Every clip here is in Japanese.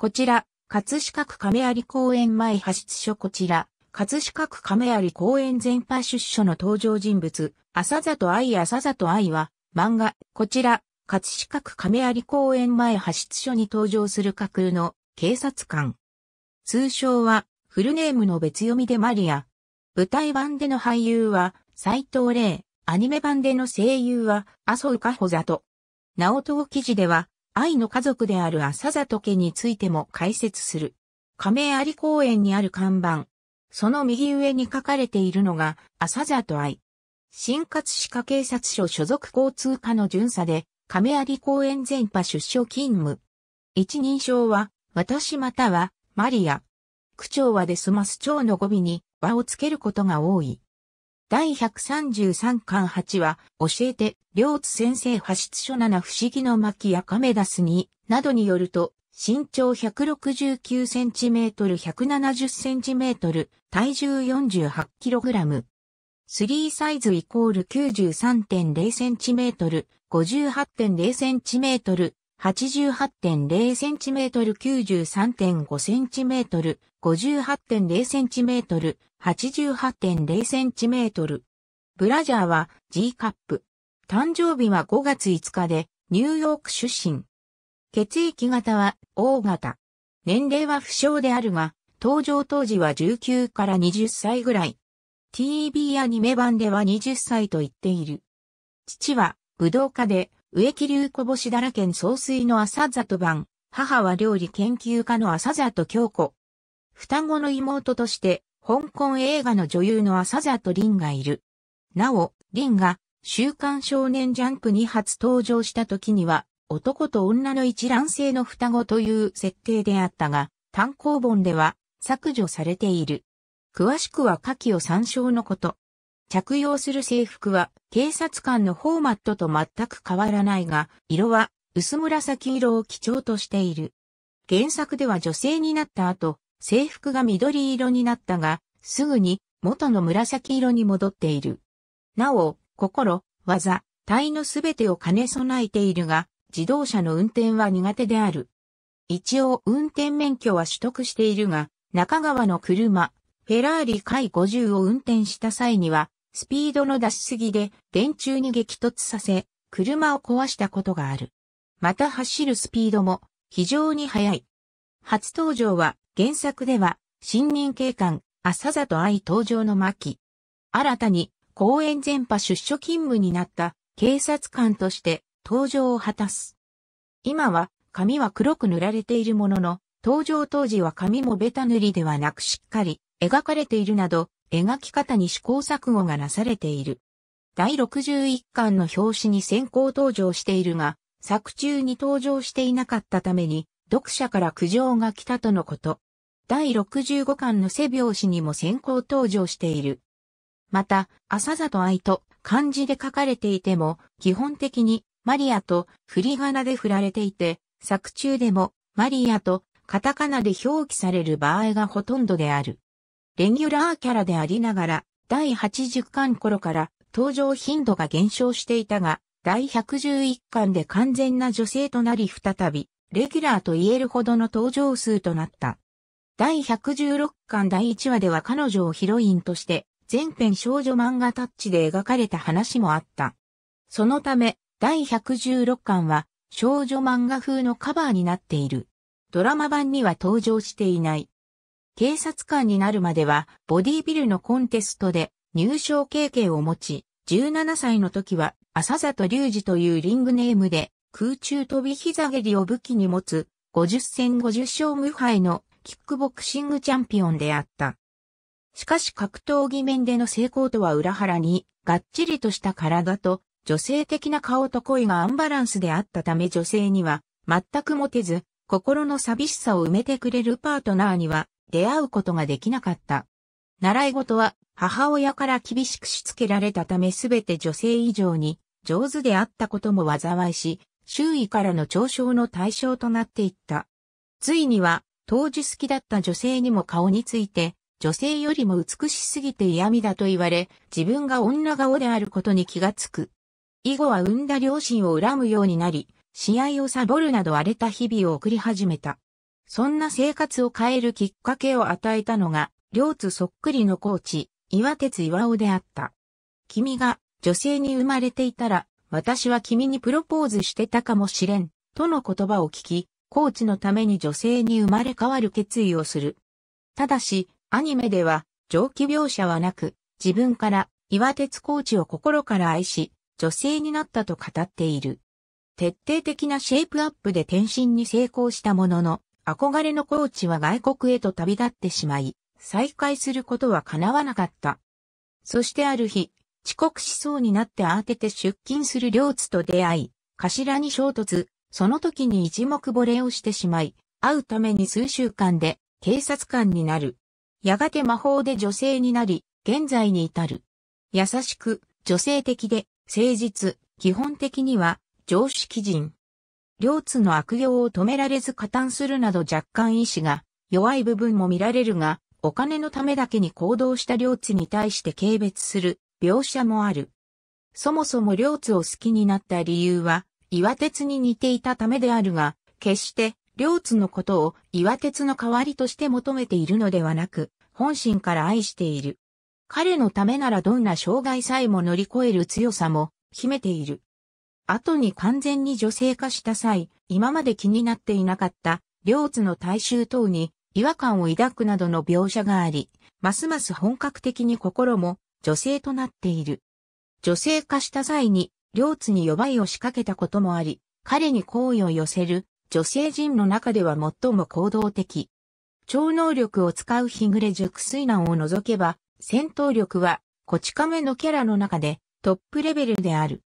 こちら、葛飾区亀有公園前派出所こちら、葛飾区亀有公園前派出所の登場人物、朝里愛朝里愛は、漫画、こちら、葛飾区亀有公園前派出所に登場する架空の警察官。通称は、フルネームの別読みでマリア。舞台版での俳優は、斎藤玲。アニメ版での声優は、麻生加穂里。と。藤記事では、愛の家族である浅里家についても解説する。亀有公園にある看板。その右上に書かれているのが、浅里愛。新葛飾警察署所属交通課の巡査で、亀有公園全派出所勤務。一人称は、私または、マリア。区長はで済ます長の語尾に、和をつけることが多い。第133巻8は、教えて、両津先生派出所7不思議の巻やカメダスに、などによると、身長 169cm170cm、体重 48kg。スリーサイズイコール 93.0cm、58.0cm、88.0cm、93.5cm、58.0cm、88.0cm。ブラジャーは G カップ。誕生日は5月5日で、ニューヨーク出身。血液型は O 型。年齢は不詳であるが、登場当時は19から20歳ぐらい。TV アニメ版では20歳と言っている。父は武道家で、植木流小星だらけん総水の朝里版、母は料理研究家の朝里京子。双子の妹として、香港映画の女優の朝里凛がいる。なお、凛が、週刊少年ジャンプに初登場した時には、男と女の一卵性の双子という設定であったが、単行本では削除されている。詳しくは下記を参照のこと。着用する制服は警察官のフォーマットと全く変わらないが、色は薄紫色を基調としている。原作では女性になった後、制服が緑色になったが、すぐに元の紫色に戻っている。なお、心、技、体のすべてを兼ね備えているが、自動車の運転は苦手である。一応運転免許は取得しているが、中川の車、フェラーリ回50を運転した際には、スピードの出しすぎで電柱に激突させ、車を壊したことがある。また走るスピードも非常に速い。初登場は原作では新任警官浅里愛登場の巻。新たに公園全波出所勤務になった警察官として登場を果たす。今は髪は黒く塗られているものの、登場当時は髪もベタ塗りではなくしっかり描かれているなど、描き方に試行錯誤がなされている。第61巻の表紙に先行登場しているが、作中に登場していなかったために、読者から苦情が来たとのこと。第65巻の背表紙にも先行登場している。また、朝里愛と漢字で書かれていても、基本的にマリアと振り仮名で振られていて、作中でもマリアとカタカナで表記される場合がほとんどである。レギュラーキャラでありながら、第80巻頃から登場頻度が減少していたが、第111巻で完全な女性となり再び、レギュラーと言えるほどの登場数となった。第116巻第1話では彼女をヒロインとして、全編少女漫画タッチで描かれた話もあった。そのため、第116巻は少女漫画風のカバーになっている。ドラマ版には登場していない。警察官になるまでは、ボディビルのコンテストで入賞経験を持ち、17歳の時は、朝里隆二というリングネームで、空中飛び膝蹴りを武器に持つ、50戦50勝無敗のキックボクシングチャンピオンであった。しかし格闘技面での成功とは裏腹に、がっちりとした体と、女性的な顔と恋がアンバランスであったため女性には、全く持てず、心の寂しさを埋めてくれるパートナーには、出会うことができなかった。習い事は母親から厳しくしつけられたためすべて女性以上に上手であったことも災いし、周囲からの嘲笑の対象となっていった。ついには当時好きだった女性にも顔について女性よりも美しすぎて嫌味だと言われ、自分が女顔であることに気がつく。以後は産んだ両親を恨むようになり、試合をサボるなど荒れた日々を送り始めた。そんな生活を変えるきっかけを与えたのが、両津そっくりのコーチ、岩鉄岩尾であった。君が女性に生まれていたら、私は君にプロポーズしてたかもしれん、との言葉を聞き、コーチのために女性に生まれ変わる決意をする。ただし、アニメでは、上記描写はなく、自分から岩鉄コーチを心から愛し、女性になったと語っている。徹底的なシェイプアップで転身に成功したものの、憧れのコーチは外国へと旅立ってしまい、再会することは叶わなかった。そしてある日、遅刻しそうになって慌てて出勤する両津と出会い、頭に衝突、その時に一目惚れをしてしまい、会うために数週間で警察官になる。やがて魔法で女性になり、現在に至る。優しく、女性的で、誠実、基本的には、常識人。両津の悪行を止められず加担するなど若干意志が弱い部分も見られるが、お金のためだけに行動した両津に対して軽蔑する描写もある。そもそも両津を好きになった理由は、岩鉄に似ていたためであるが、決して両津のことを岩鉄の代わりとして求めているのではなく、本心から愛している。彼のためならどんな障害さえも乗り越える強さも秘めている。後に完全に女性化した際、今まで気になっていなかった、両津の大衆等に違和感を抱くなどの描写があり、ますます本格的に心も女性となっている。女性化した際に、両津に弱いを仕掛けたこともあり、彼に好意を寄せる女性人の中では最も行動的。超能力を使う日暮れ熟睡難を除けば、戦闘力は、こち亀のキャラの中でトップレベルである。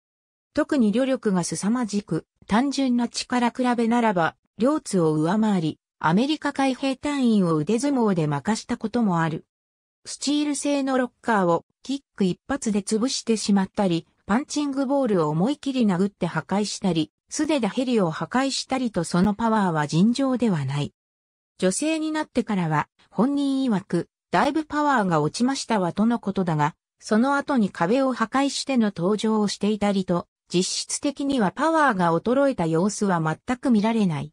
特に旅力が凄まじく、単純な力比べならば、両津を上回り、アメリカ海兵隊員を腕相撲で負かしたこともある。スチール製のロッカーをキック一発で潰してしまったり、パンチングボールを思い切り殴って破壊したり、素手でヘリを破壊したりとそのパワーは尋常ではない。女性になってからは、本人曰く、だいぶパワーが落ちましたわとのことだが、その後に壁を破壊しての登場をしていたりと、実質的にはパワーが衰えた様子は全く見られない。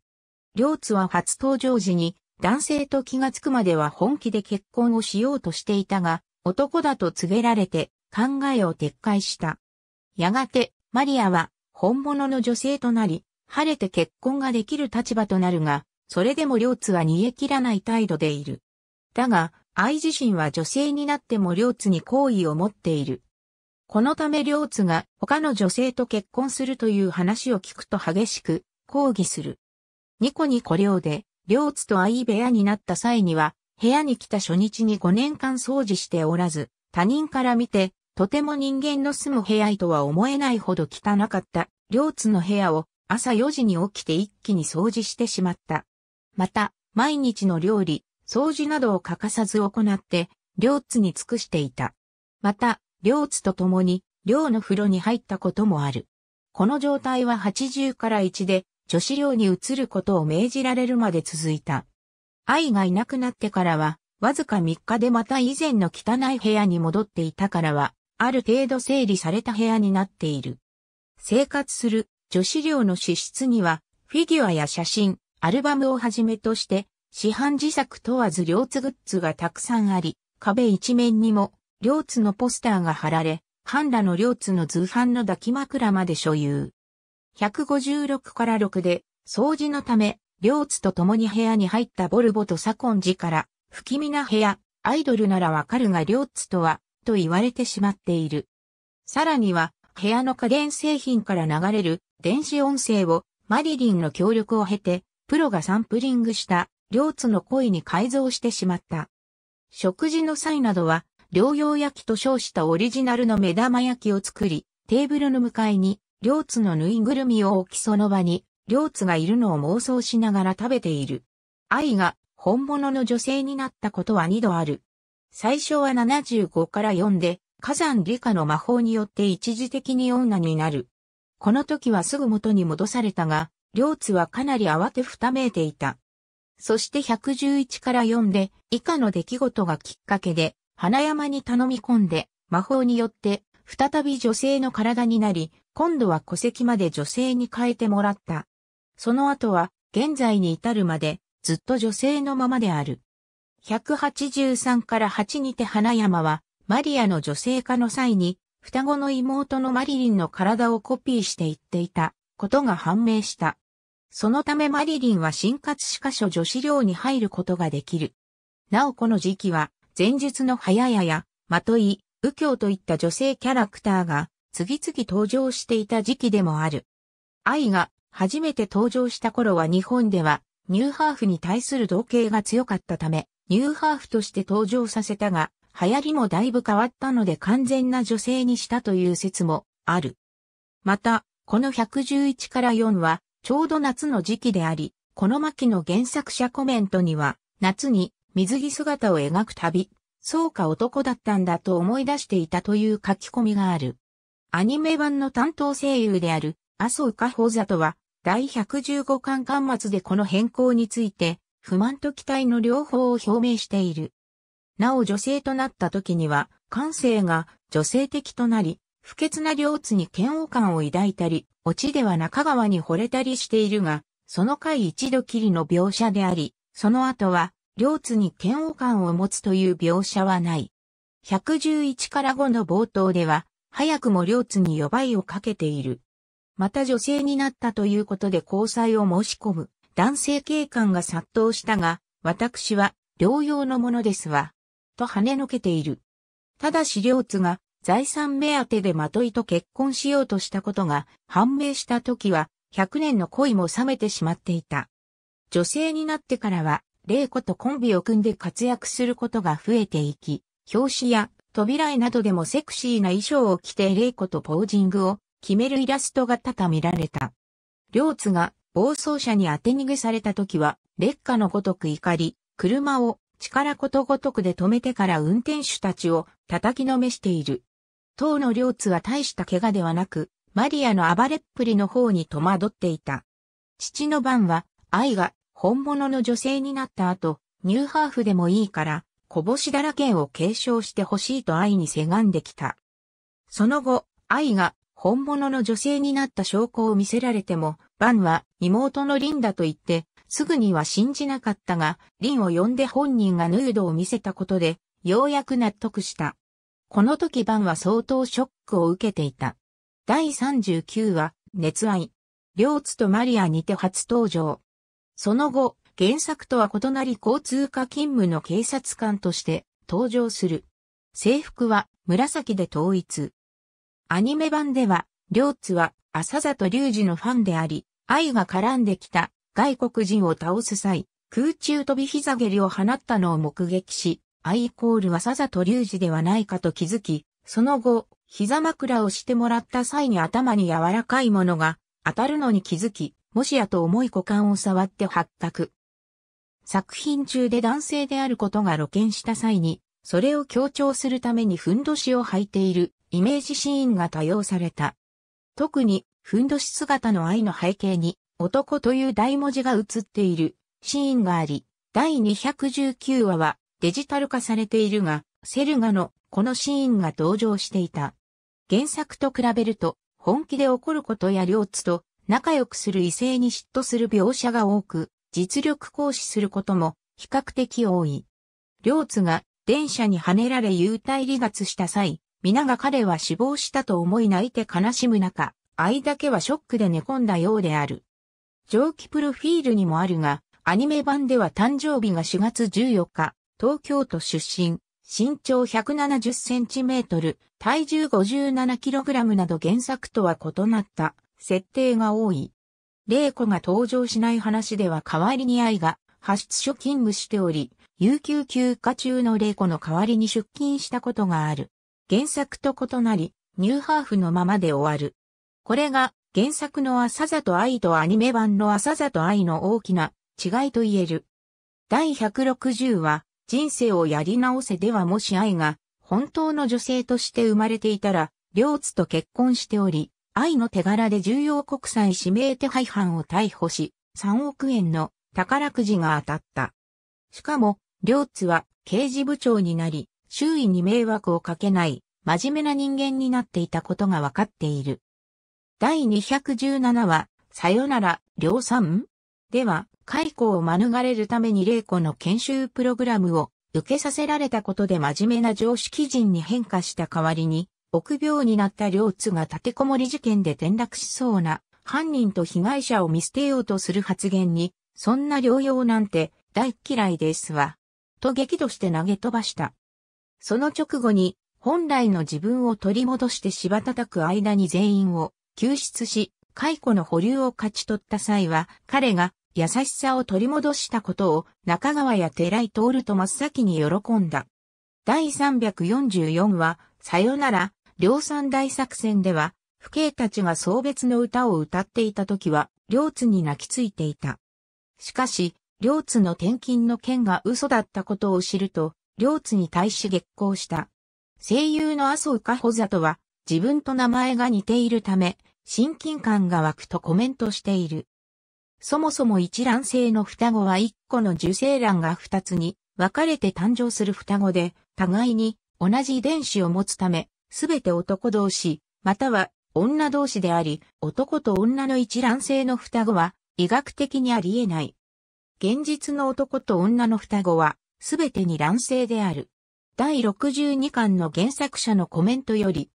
両津は初登場時に男性と気がつくまでは本気で結婚をしようとしていたが、男だと告げられて考えを撤回した。やがてマリアは本物の女性となり、晴れて結婚ができる立場となるが、それでも両津は煮え切らない態度でいる。だが、愛自身は女性になっても両津に好意を持っている。このため両津が他の女性と結婚するという話を聞くと激しく抗議する。ニコニコ寮で両津と相部屋になった際には、部屋に来た初日に5年間掃除しておらず、他人から見て、とても人間の住む部屋とは思えないほど汚かった、両津の部屋を朝4時に起きて一気に掃除してしまった。また、毎日の料理、掃除などを欠かさず行って、両津に尽くしていた。また、両津と共に、寮の風呂に入ったこともある。この状態は80から1で、女子寮に移ることを命じられるまで続いた。愛がいなくなってからは、わずか3日でまた以前の汚い部屋に戻っていたからは、ある程度整理された部屋になっている。生活する女子寮の支出には、フィギュアや写真、アルバムをはじめとして、市販自作問わず両津グッズがたくさんあり、壁一面にも両津のポスターが貼られ、半裸の両津の図版の抱き枕まで所有。156から6で、掃除のため、両津と共に部屋に入ったボルボと左近寺から、不気味な部屋、アイドルならわかるが両津とは、と言われてしまっている。さらには、部屋の家電製品から流れる電子音声をマリリンの協力を経て、プロがサンプリングした両津の声に改造してしまった。食事の際などは両用焼きと称したオリジナルの目玉焼きを作り、テーブルの向かいに、両津のぬいぐるみを置きその場に、両津がいるのを妄想しながら食べている。愛が本物の女性になったことは2度ある。最初は75から4で、火山理科の魔法によって一時的に女になる。この時はすぐ元に戻されたが、両津はかなり慌てふためいていた。そして111から4で、以下の出来事がきっかけで、花山に頼み込んで、魔法によって、再び女性の体になり、今度は戸籍まで女性に変えてもらった。その後は、現在に至るまで、ずっと女性のままである。183から8にて花山は、マリアの女性化の際に、双子の妹のマリリンの体をコピーしていっていたことが判明した。そのためマリリンは新活歯科所女子寮に入ることができる。なおこの時期は前述の早屋や、まとい、右京といった女性キャラクターが、次々登場していた時期でもある。愛が、初めて登場した頃は日本では、ニューハーフに対する同型が強かったため、ニューハーフとして登場させたが、流行りもだいぶ変わったので完全な女性にしたという説もある。また、この111から4は、ちょうど夏の時期であり、この巻の原作者コメントには、夏に水着姿を描く旅、そうか男だったんだと思い出していたという書き込みがある。アニメ版の担当声優である麻生加宝里は、第115巻巻末でこの変更について、不満と期待の両方を表明している。なお女性となった時には、感性が女性的となり、不潔な両津に嫌悪感を抱いたり、オチでは中川に惚れたりしているが、その回一度きりの描写であり、その後は両津に嫌悪感を持つという描写はない。111から5の冒頭では、早くも両津にばいをかけている。また女性になったということで交際を申し込む。男性警官が殺到したが、私は療養のものですわ。と跳ねのけている。ただし両津が財産目当てでまといと結婚しようとしたことが判明した時は、100年の恋も冷めてしまっていた。女性になってからは玲子とコンビを組んで活躍することが増えていき、表紙や扉絵などでもセクシーな衣装を着て玲子とポージングを決めるイラストが多々見られた。両津が暴走車に当て逃げされた時は、劣化のごとく怒り、車を力ことごとくで止めてから運転手たちを叩きのめしている。当の両津は大した怪我ではなく、マリアの暴れっぷりの方に戸惑っていた。父の番は、愛が本物の女性になった後、ニューハーフでもいいから、こぼしだらけを継承してほしいと愛にせがんできた。その後、愛が本物の女性になった証拠を見せられても、バンは妹のリンだと言って、すぐには信じなかったが、リンを呼んで本人がヌードを見せたことで、ようやく納得した。この時バンは相当ショックを受けていた。第39話、熱愛。両津とマリアにて初登場。その後、原作とは異なり交通課勤務の警察官として登場する。制服は紫で統一。アニメ版では、両津は浅里隆二のファンであり、愛が絡んできた外国人を倒す際、空中飛び膝蹴りを放ったのを目撃し、愛イコールは里隆二ではないかと気づき、その後、膝枕をしてもらった際に頭に柔らかいものが当たるのに気づき、もしやと重い股間を触って発覚。作品中で男性であることが露見した際に、それを強調するためにふんどしを履いているイメージシーンが多用された。特に、ふんどし姿の愛の背景に、男という大文字が映っているシーンがあり、第219話はデジタル化されているが、セルガのこのシーンが登場していた。原作と比べると、本気で起こることや両津と仲良くする異性に嫉妬する描写が多く、実力行使することも比較的多い。両津が電車にはねられ幽体離脱した際、皆が彼は死亡したと思い泣いて悲しむ中、愛だけはショックで寝込んだようである。上記プロフィールにもあるが、アニメ版では誕生日が4月14日、東京都出身、身長170センチメートル、体重57キログラムなど原作とは異なった設定が多い。霊子が登場しない話では代わりに愛が発出所勤務しており、有給休暇中の霊子の代わりに出勤したことがある。原作と異なり、ニューハーフのままで終わる。これが原作の朝里愛とアニメ版の朝里愛の大きな違いと言える。第160話、人生をやり直せではもし愛が本当の女性として生まれていたら、両津と結婚しており、愛の手柄で重要国際指名手配犯を逮捕し、3億円の宝くじが当たった。しかも、両津は刑事部長になり、周囲に迷惑をかけない、真面目な人間になっていたことがわかっている。第217話、さよなら、両さんでは、解雇を免れるために玲子の研修プログラムを受けさせられたことで真面目な常識人に変化した代わりに、臆病になった両津が立てこもり事件で転落しそうな犯人と被害者を見捨てようとする発言に、そんな療養なんて大嫌いですわ。と激怒して投げ飛ばした。その直後に本来の自分を取り戻して柴叩く間に全員を救出し、解雇の保留を勝ち取った際は、彼が優しさを取り戻したことを中川や寺井徹と真っ先に喜んだ。第344話、さよなら、両三大作戦では、父兄たちが送別の歌を歌っていた時は、両津に泣きついていた。しかし、両津の転勤の件が嘘だったことを知ると、両津に対し激高した。声優の麻生ほざ里は、自分と名前が似ているため、親近感が湧くとコメントしている。そもそも一卵性の双子は一個の受精卵が二つに分かれて誕生する双子で、互いに同じ遺伝子を持つため、すべて男同士、または女同士であり、男と女の一卵性の双子は医学的にあり得ない。現実の男と女の双子は、すべてに卵性である。第62巻の原作者のコメントより、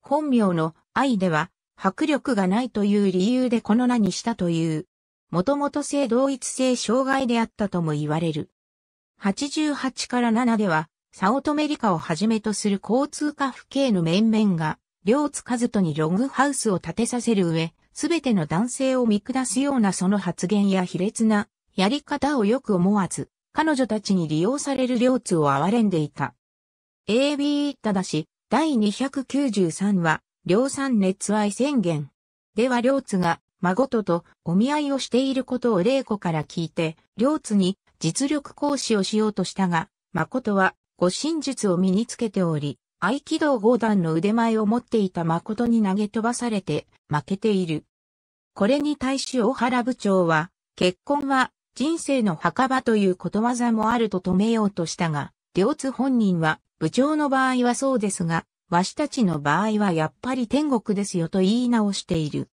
本名の愛では、迫力がないという理由でこの名にしたという、もともと性同一性障害であったとも言われる。88から7では、サオトメリカをはじめとする交通家府系の面々が、両津和人にログハウスを建てさせる上、すべての男性を見下すようなその発言や卑劣なやり方をよく思わず、彼女たちに利用される両津を憐れんでいた。AB ただし、第293話、両産熱愛宣言。では両津が、孫ととお見合いをしていることを玲子から聞いて、両津に実力行使をしようとしたが、誠は護身術を身につけており、合気道五段の腕前を持っていた誠に投げ飛ばされて負けている。これに対し大原部長は、結婚は人生の墓場ということわざもあると止めようとしたが、両津本人は、部長の場合はそうですが、わしたちの場合はやっぱり天国ですよと言い直している。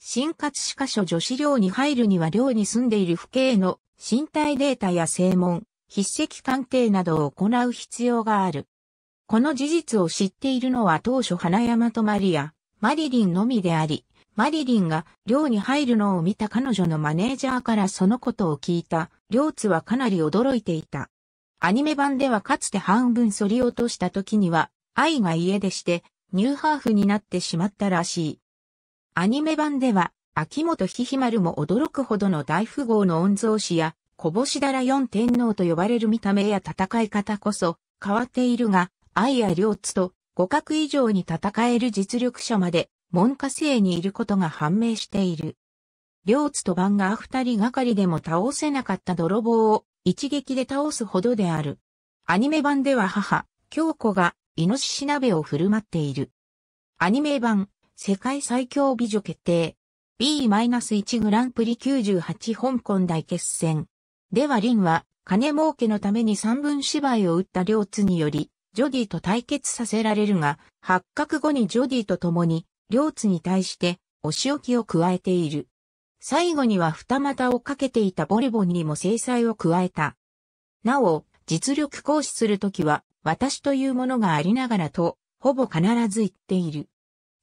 新活歯科所女子寮に入るには寮に住んでいる父兄の身体データや正門、筆跡鑑定などを行う必要がある。この事実を知っているのは当初花山とマリア、マリリンのみであり、マリリンが寮に入るのを見た彼女のマネージャーからそのことを聞いた、両津はかなり驚いていた。アニメ版ではかつて半分反り落とした時には、愛が家でして、ニューハーフになってしまったらしい。アニメ版では、秋元ひひまるも驚くほどの大富豪の御曹司や、こぼしだら四天皇と呼ばれる見た目や戦い方こそ変わっているが、愛や両津と互角以上に戦える実力者まで門下生にいることが判明している。両津と番が二人がかりでも倒せなかった泥棒を一撃で倒すほどである。アニメ版では母、京子がイノシシ鍋を振る舞っている。アニメ版、世界最強美女決定。B-1 グランプリ98香港大決戦。ではリンは、金儲けのために三分芝居を打った両津により、ジョディと対決させられるが、発覚後にジョディと共に、両津に対して、お仕置きを加えている。最後には二股をかけていたボリボンにも制裁を加えた。なお、実力行使するときは、私というものがありながらと、ほぼ必ず言っている。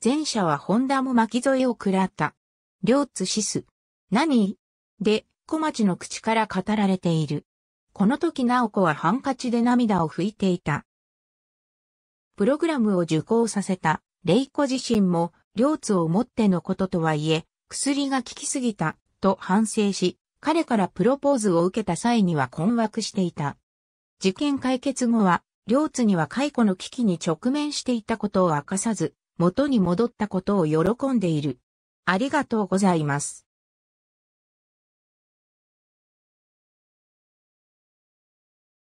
前者はホンダも巻き添えを食らった。両津シス。何で、小町の口から語られている。この時直子はハンカチで涙を拭いていた。プログラムを受講させた、イコ自身も、両津をもってのこととはいえ、薬が効きすぎた、と反省し、彼からプロポーズを受けた際には困惑していた。事件解決後は、両津には解雇の危機に直面していたことを明かさず、元に戻ったことを喜んでいる。ありがとうございます。